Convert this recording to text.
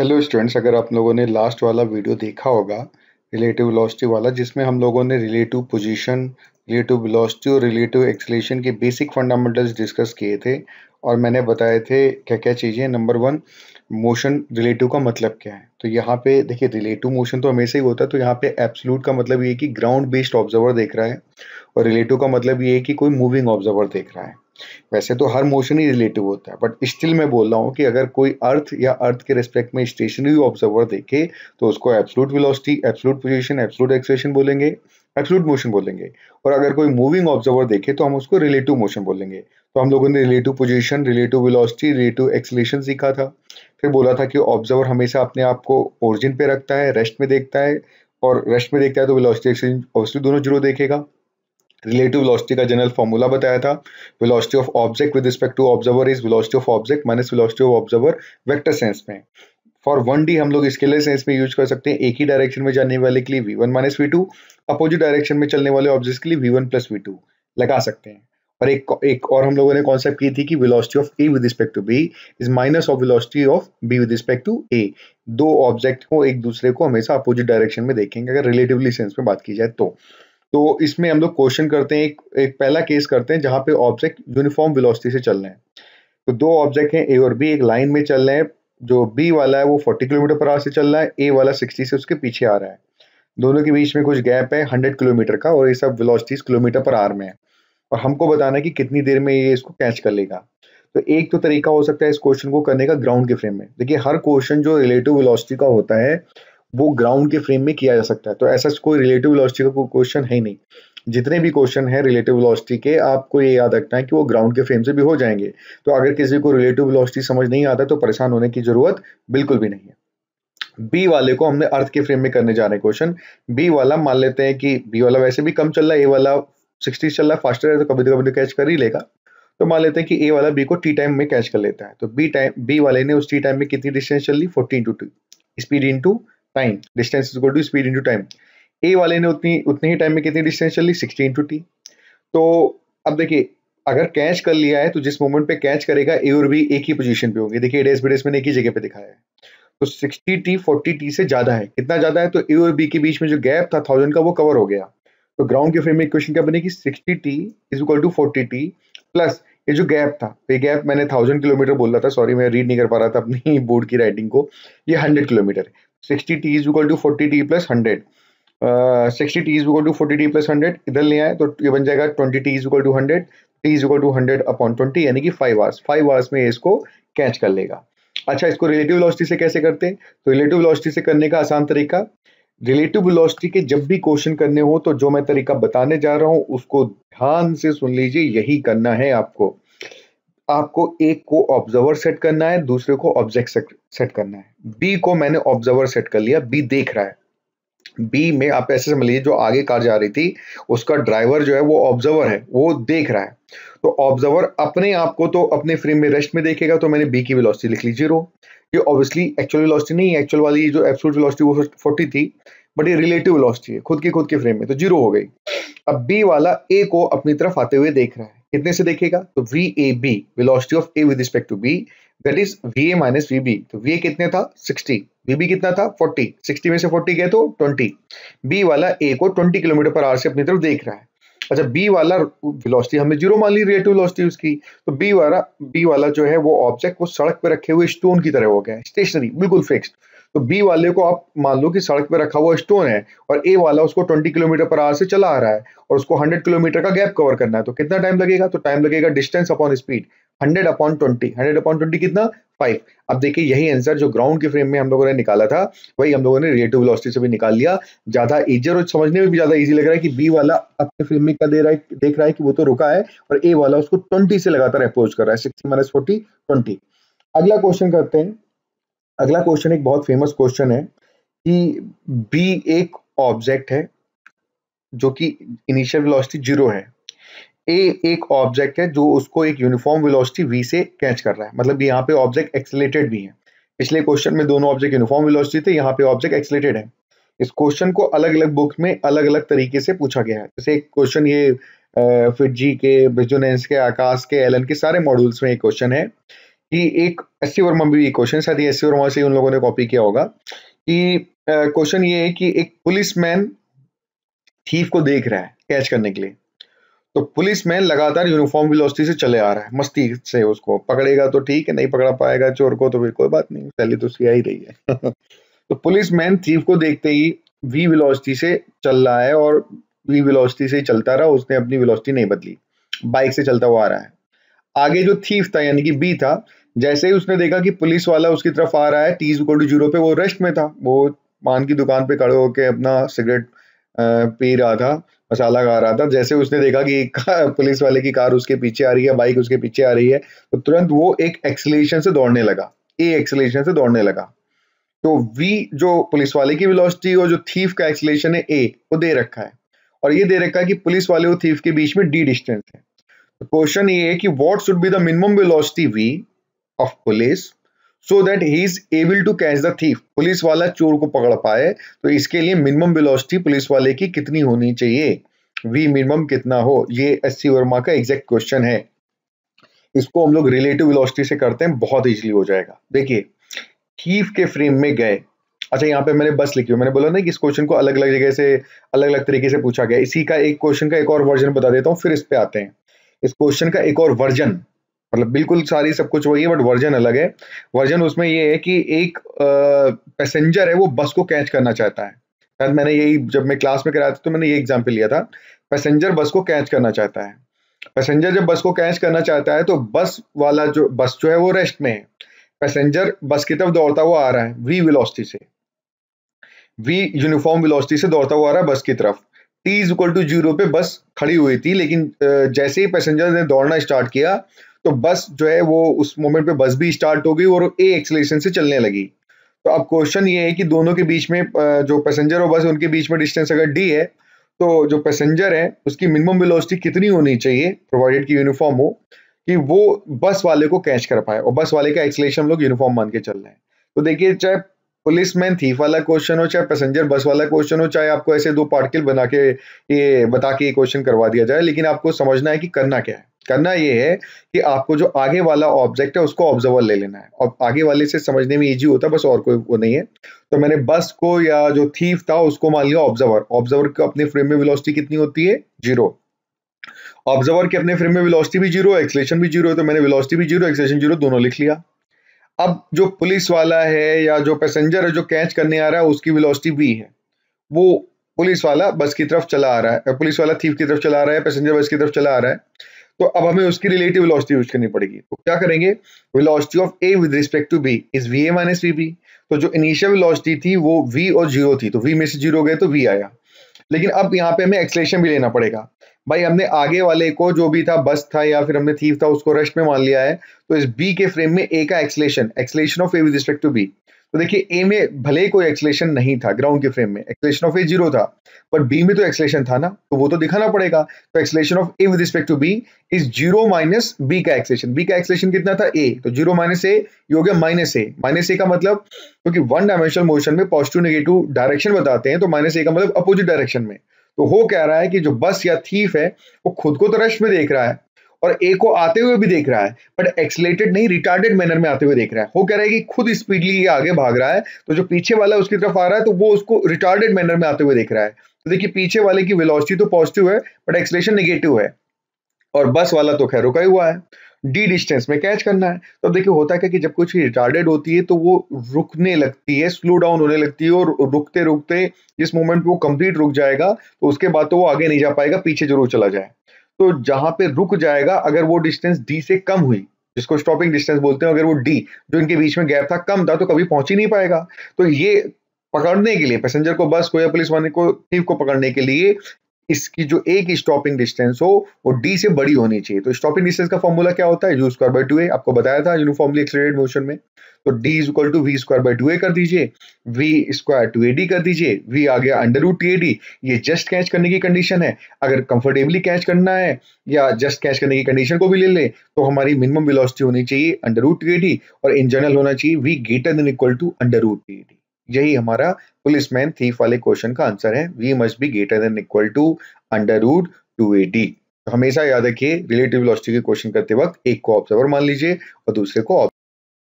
hello students अगर आप लोगों ने लास्ट वाला वीडियो देखा होगा रिलेटिव वेलोसिटी वाला जिसमें हम लोगों ने रिलेटिव पोजीशन रिलेटिव वेलोसिटी और रिलेटिव एक्सलेशन के बेसिक फंडामेंटल्स डिस्कस किए थे और मैंने बताए थे क्या क्या चीज़ें नंबर वन मोशन रिलेटिव का मतलब क्या है तो यहाँ पे देखिए रिलेटिव मोशन तो हमेशा ही होता है तो यहाँ पे एब्सोलूट का मतलब ये कि ग्राउंड बेस्ड ऑब्जर्वर देख रहा है और रिलेटिव का मतलब ये है कि कोई मूविंग ऑब्जर्वर देख रहा है वैसे तो हर मोशन ही रिलेटिव होता है बट स्टिल मैं बोल रहा हूँ कि अगर कोई अर्थ या अर्थ के रेस्पेक्ट में स्टेशनरी ऑब्जर्वर देखे तो उसको absolute velocity absolute position absolute acceleration बोलेंगे एब्सोलूट मोशन बोलेंगे और अगर कोई मूविंग ऑब्जर्वर देखे तो हम उसको रिलेटिव मोशन बोलेंगे तो हम लोगों ने relative position relative velocity relative acceleration सीखा था फिर बोला था कि ऑब्जर्वर हमेशा अपने आप को ओरिजिन पे रखता है रेस्ट में देखता है और रेस्ट में देखता है तो विलोसिटी एक्सलेशन ऑब्वियसली दोनों जीरो देखेगा रिलेटिव वेलोसिटी का जनरल फॉर्मूला बताया था velocity of object with respect to observer is velocity of object minus velocity of observer vector sense में फॉर वन डी हम लोग स्केलर सेंस में यूज कर सकते हैं एक ही डायरेक्शन में जाने वाले के लिए V one minus V two opposite direction में चलने वाले ऑब्जेक्ट के लिए V one plus V two लगा सकते हैं और एक एक और हम लोगों ने कॉन्सेप्ट की थी कि velocity of A with respect to B is minus of velocity of B with respect to A दो ऑब्जेक्ट को एक दूसरे को हमेशा अपोजिट डायरेक्शन में देखेंगे अगर रिलेटिवली सेंस में बात की जाए तो तो इसमें हम लोग क्वेश्चन करते हैं एक, एक पहला केस करते हैं जहां पे ऑब्जेक्ट यूनिफॉर्म वेलोसिटी से चल रहे हैं तो दो ऑब्जेक्ट हैं ए और बी एक लाइन में चल रहे हैं जो बी वाला है वो 40 किलोमीटर पर आवर से चल रहा है ए वाला 60 से उसके पीछे आ रहा है दोनों के बीच में कुछ गैप है 100 किलोमीटर का और ये सब वेलोसिटीज किलोमीटर पर आर में है और हमको बताना है कि कितनी देर में ये इसको कैच कर लेगा तो एक तो तरीका हो सकता है इस क्वेश्चन को करने का ग्राउंड के फ्रेम में देखिए हर क्वेश्चन जो रिलेटिव विलोसिटी का होता है वो ग्राउंड के फ्रेम में किया जा सकता है तो ऐसा कोई रिलेटिव वेलोसिटी का कोई क्वेश्चन है ही नहीं जितने भी क्वेश्चन है रिलेटिव वेलोसिटी के आपको ये याद रखना है कि वो ग्राउंड के फ्रेम से भी हो जाएंगे तो अगर किसी को रिलेटिव वेलोसिटी समझ नहीं आता तो परेशान होने की जरूरत बिल्कुल भी नहीं है बी वाले को हमने अर्थ के फ्रेम में करने जा रहे हैं क्वेश्चन बी वाला मान लेते हैं कि बी वाला वैसे भी कम चल रहा है ए वाला सिक्सटी चल रहा है फास्टर है तो कभी कभी कैच कर ही लेगा तो मान लेते हैं कि ए वाला बी को टी टाइम में कैच कर लेता है तो बी टाइम बी वाले ने उस टी टाइम में कितनी डिस्टेंस चल रही forty into two speed into time distance is to speed into time A वाले ने उतनी उतने ही टाइम में कितनी डिस्टेंस चल ली सिक्सटी इंटू टी तो अब देखिए अगर कैच कर लिया है तो जिस मोमेंट पे कैच करेगा ए और बी एक ही पोजीशन पे होंगे देखिए डेस बेडेस मैंने एक ही जगह पे दिखाया है तो सिक्सटी टी फोर्टी टी से ज्यादा है कितना ज्यादा है तो ए और बी के बीच में जो गैप था थाउजेंड का वो कवर हो गया तो ग्राउंड के फ्रेम में क्वेश्चन क्या बनेगी sixty T is equal to forty T plus ये जो गैप था तो ये गैप मैंने थाउजेंड किलोमीटर बोल रहा था सॉरी मैं रीड नहीं कर पा रहा था अपनी बोर्ड की राइटिंग को ये हंड्रेड किलोमीटर है 60t is equal to 40t plus 100 sixty T is equal to forty T plus hundred इधर ले आए तो ये बन जाएगा twenty T is equal to hundred T is equal to hundred upon twenty यानी कि फाइव आवर्स फाइव आवर्स में इसको कैच कर लेगा अच्छा इसको रिलेटिव वेलोसिटी से कैसे करते हैं तो रिलेटिव वेलोसिटी से करने का आसान तरीका रिलेटिव वेलोसिटी के जब भी क्वेश्चन करने हो तो जो मैं तरीका बताने जा रहा हूँ उसको ध्यान से सुन लीजिए यही करना है आपको आपको एक को ऑब्जर्वर सेट करना है दूसरे को ऑब्जेक्ट सेट करना है बी को मैंने ऑब्जर्वर सेट कर लिया बी देख रहा है बी में आप ऐसे समझ लीजिए जो आगे कार जा रही थी उसका ड्राइवर जो है वो ऑब्जर्वर है वो देख रहा है तो ऑब्जर्वर अपने आप को तो अपने फ्रेम में रेस्ट में देखेगा तो मैंने बी की वेलोसिटी लिख ली जीरो ये ऑब्वियसली एक्चुअल वेलोसिटी नहीं एक्चुअल वाली जो एब्सोल्यूट वेलोसिटी वो फोर्टी थी बट ये रिलेटिव वेलोसिटी है खुद की खुद के फ्रेम में तो जीरो हो गई अब बी वाला ए को अपनी तरफ आते हुए देख रहा है कितने से देखेगा तो V A B velocity of A with respect to B that is V A minus V B तो वी ए कितने था सिक्सटी वी बी कितना था 40 60 में से 40 गए तो 20 बी वाला ए को 20 किलोमीटर पर आवर से अपनी तरफ देख रहा है अच्छा बी वाला वेलोसिटी हमने जीरो मान ली रिलेटिव वेलोसिटी उसकी तो बी वाला बी वाला जो है वो ऑब्जेक्ट वो सड़क पर रखे हुए स्टोन की तरह हो गया है स्टेशनरी बिल्कुल फिक्स्ड तो बी वाले को आप मान लो कि सड़क पर रखा हुआ स्टोन है और ए वाला उसको 20 किलोमीटर पर आवर से चला आ रहा है और उसको 100 किलोमीटर का गैप कवर करना है तो कितना टाइम लगेगा तो टाइम लगेगा distance upon speed hundred upon twenty hundred upon twenty कितना फाइव अब देखिए यही आंसर जो ग्राउंड के फ्रेम में हम लोगों ने निकाला था वही हम लोगों ने रिलेटिव वेलोसिटी से भी निकाल लिया ज्यादा इजी और समझने में भी ज्यादा इजी लग रहा है कि बी वाला अपने फ्रेम में क्या दे रहा है देख रहा है कि वो तो रुका है और ए वाला उसको ट्वेंटी से लगातार अप्रोच कर रहा है सिक्सटी माइनस फोर्टी ट्वेंटी अगला क्वेश्चन करते हैं अगला क्वेश्चन एक बहुत फेमस क्वेश्चन है कि बी एक ऑब्जेक्ट है जो कि इनिशियल वेलोसिटी जीरो है ए एक ऑब्जेक्ट है जो उसको एक यूनिफॉर्म वेलोसिटी वी से कैच कर रहा है मतलब यहाँ पे ऑब्जेक्ट एक्सलेटेड भी है पिछले क्वेश्चन में दोनों ऑब्जेक्ट यूनिफॉर्म वेलोसिटी थे यहाँ पे ऑब्जेक्ट एक्सलेटेड है इस क्वेश्चन को अलग अलग बुक में अलग अलग तरीके से पूछा गया है जैसे एक क्वेश्चन ये फिजी के बिजुनेस के आकाश के एलन के सारे मॉड्यूल्स में एक क्वेश्चन है कि एक एस सी वर्मा भी एक क्वेश्चन शायद एस सी वर्मा से उन लोगों ने कॉपी किया होगा कि क्वेश्चन ये है कि एक पुलिस मैन थीफ को देख रहा है कैच करने के लिए तो पुलिस में लगातार यूनिफॉर्म वेलोसिटी से चले आ रहा है मस्ती से उसको पकड़ेगा तो ठीक है नहीं पकड़ा पाएगा चोर को तो फिर कोई बात नहीं पहले तो सिया ही रही है तो पुलिस मैन थीव को देखते ही वी वेलोसिटी से चल रहा है और वी वेलोसिटी से चलता रहा उसने अपनी वेलोसिटी नहीं बदली बाइक से चलता हुआ आ रहा है आगे जो थीफ था यानी कि बी था जैसे ही उसने देखा कि पुलिस वाला उसकी तरफ आ रहा है टीज गोल्ड जीरो पे वो रेस्ट में था वो पान की दुकान पे खड़े होकर अपना सिगरेट पी रहा था मसाला खा रहा था जैसे उसने देखा कि पुलिस वाले की कार उसके पीछे आ रही है बाइक उसके पीछे आ रही है तो तुरंत वो एक एक्सलेशन से दौड़ने लगा ए एक्सलेशन से दौड़ने लगा तो वी जो पुलिस वाले की वेलोसिटी और जो थीफ का एक्सलेशन है ए वो दे रखा है और ये दे रखा है कि पुलिस वाले और थीफ के बीच में डी डिस्टेंस है क्वेश्चन तो ये है कि what should be the minimum velocity V of police so that he is able to catch the thief police वाला चोर को पकड़ पाए तो इसके लिए मिनिमम वेलोसिटी पुलिस वाले की कितनी होनी चाहिए वी मिनिमम कितना हो ये एस सी वर्मा का एग्जैक्ट क्वेश्चन है इसको हम लोग रिलेटिव वेलोसिटी से करते हैं बहुत इजीली हो जाएगा देखिए थीफ के फ्रेम में गए अच्छा यहाँ पे मैंने बस लिखी हुई मैंने बोला ना कि इस क्वेश्चन को अलग अलग जगह से अलग अलग तरीके से पूछा गया इसी का एक क्वेश्चन का एक और वर्जन बता देता हूँ फिर इस पे आते हैं इस क्वेश्चन का एक और वर्जन मतलब बिल्कुल सारी सब कुछ वही है बट वर्जन अलग है वर्जन उसमें ये है कि एक पैसेंजर है वो बस को कैच करना चाहता है शायद मैंने यही जब मैं क्लास में कराया था तो मैंने ये एग्जाम्पल लिया था पैसेंजर बस को कैच करना चाहता है पैसेंजर जब बस को कैच करना चाहता है तो बस वाला जो बस जो है वो रेस्ट में है पैसेंजर बस की तरफ दौड़ता हुआ आ रहा है वी विलोसिटी से वी यूनिफॉर्म विलोसिटी से दौड़ता हुआ आ रहा है बस की तरफ T is equal to zero पे बस खड़ी हुई थी लेकिन जैसे ही पैसेंजर ने दौड़ना स्टार्ट किया तो बस जो है वो उस मोमेंट पे बस भी स्टार्ट हो गई और ए एक्सलेशन से चलने लगी तो अब क्वेश्चन ये है कि दोनों के बीच में जो पैसेंजर और बस उनके बीच में डिस्टेंस अगर डी है तो जो पैसेंजर है उसकी मिनिमम वेलोसिटी कितनी होनी चाहिए प्रोवाइडेड की यूनिफॉर्म हो कि वो बस वाले को कैच कर पाए और बस वाले का एक्सलेशन हम लोग यूनिफॉर्म मान के चल रहे हैं तो देखिए चाहे पुलिस मैन थीफ वाला क्वेश्चन हो चाहे पैसेंजर बस वाला क्वेश्चन हो चाहे आपको ऐसे दो पार्टिकल बना के ये बता के ये क्वेश्चन करवा दिया जाए लेकिन आपको समझना है कि करना क्या है करना ये है कि आपको जो आगे वाला ऑब्जेक्ट है उसको ऑब्जर्वर ले लेना है और आगे वाले से समझने में इजी होता है बस और कोई वो नहीं है तो मैंने बस को या जो थीफ था उसको मान लिया ऑब्जर्वर ऑब्जर्वर की अपने फ्रेम में वेलोसिटी कितनी होती है जीरो ऑब्जर्वर के अपने फ्रेम में वेलोसिटी भी जीरो एक्सलेशन भी जीरो है तो मैंने वेलोसिटी भी जीरो एक्सलेशन जीरो दोनों लिख लिया अब जो पुलिस वाला है या जो पैसेंजर है जो कैच करने आ रहा है उसकी वेलोसिटी भी है वो पुलिस वाला बस की तरफ चला आ रहा है पुलिस वाला थीफ की तरफ चला आ रहा है पैसेंजर बस की तरफ चला आ रहा है तो अब हमें उसकी रिलेटिव वेलोसिटी यूज करनी पड़ेगी तो क्या करेंगे velocity of A with respect to B is V A minus V B तो जो इनिशियल वेलोसिटी थी वो वी और जीरो थी तो वी में से जीरो गए तो वी आया लेकिन अब यहाँ पे हमें एक्सलेशन भी लेना पड़ेगा भाई हमने आगे वाले को जो भी था बस था या फिर हमने थीव था उसको रश में मान लिया है तो इस बी के फ्रेम में ए का acceleration acceleration of A with respect to B तो देखिए ए में भले ही कोई एक्सलेशन नहीं था ग्राउंड के फ्रेम में एक्सलेशन ऑफ ए जीरो था पर बी में तो एक्सलेशन था ना तो वो तो दिखाना पड़ेगा तो acceleration of A with respect to B is zero minus B का एक्सलेशन बी का एक्सलेशन कितना था ए तो जीरो माइनस ए हो गया माइनस ए माइनस ए का मतलब क्योंकि वन डायमेंशनल मोशन में पॉजिटिव नेगेटिव डायरेक्शन बताते हैं तो माइनस ए का मतलब अपोजिट डायरेक्शन में तो हो कह रहा है कि जो बस या थीफ है वो खुद को तो रश में देख रहा है और ए को आते हुए भी देख रहा है बट एक्सलेटेड नहीं रिटार्डेड मैनर में आते हुए देख रहा है वो कह रहा है कि खुद स्पीडली ये आगे भाग रहा है तो जो पीछे वाला उसकी तरफ आ रहा है तो वो उसको रिटार्डेड मैनर में आते हुए देख रहा है तो देखिए पीछे वाले की विलोसिटी तो पॉजिटिव है बट एक्सलेशन निगेटिव है और बस वाला तो खैर रुका हुआ है डी डिस्टेंस में कैच करना है तो देखिए होता क्या कि जब कुछ रिटार्डेड होती है तो वो रुकने लगती है स्लो डाउन होने लगती है और रुकते रुकते जिस मोमेंट पे वो कंप्लीट रुक जाएगा तो उसके बाद तो वो आगे नहीं जा पाएगा पीछे जरूर चला जाए तो जहां पे रुक जाएगा अगर वो डिस्टेंस डी से कम हुई जिसको स्टॉपिंग डिस्टेंस बोलते हैं अगर वो डी जो इनके बीच में गैप था कम था तो कभी पहुंच ही नहीं पाएगा तो ये पकड़ने के लिए पैसेंजर को बस को या पुलिस वाले को थीव को पकड़ने के लिए इसकी जो एक स्टॉपिंग डिस्टेंस हो वो डी से बड़ी होनी चाहिए तो स्टॉपिंग डिस्टेंस का फॉर्मूला क्या होता है U square by two A आपको बताया था यूनिफॉर्मली एक्सलेटेड मोशन में तो D is equal to V square by two A कर दीजिए V square two A D कर दीजिए वी आ गया under root T A D ये जस्ट कैच करने की कंडीशन है अगर कंफर्टेबली कैच करना है या जस्ट कैच करने की कंडीशन को भी ले लें तो हमारी मिनिमम वेलोसिटी होनी चाहिए under root T A D और इन जनरल होना चाहिए V greater than equal to under root T A D यही हमारा पुलिसमैन थीफ वाले क्वेश्चन का आंसर है V must be greater than equal to under root two A D हमेशा याद रखिए रिलेटिव लॉस्टिक क्वेश्चन करते वक्त एक को ऑब्जर्वर मान लीजिए और दूसरे को